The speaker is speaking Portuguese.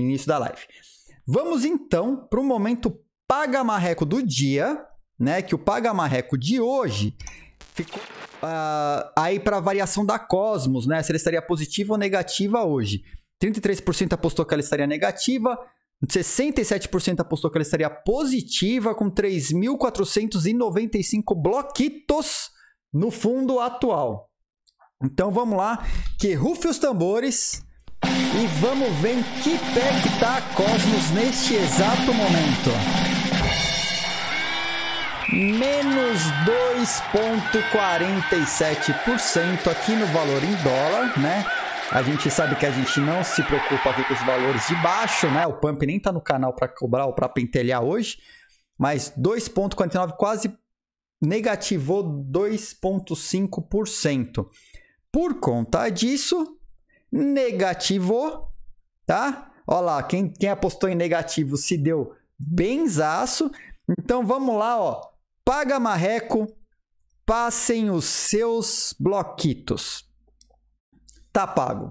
início da live. Vamos então para o momento paga marreco do dia, né? Que o paga marreco de hoje ficou uh, aí para a variação da Cosmos, né? Se ele estaria positiva ou negativa hoje. 33% apostou que ela estaria negativa, 67% apostou que ela estaria positiva, com 3.495 bloquitos no fundo atual. Então vamos lá, que rufe os tambores e vamos ver em que pé que tá a Cosmos neste exato momento. Menos 2,47% aqui no valor em dólar, né? A gente sabe que a gente não se preocupa aqui com os valores de baixo, né? O Pump nem tá no canal para cobrar ou para pentelhar hoje, mas 2,49 quase negativou 2,5%. Por conta disso, negativou, tá? Olha lá, quem, quem apostou em negativo se deu benzaço. Então vamos lá, ó. Paga marreco, passem os seus bloquitos. Tá pago.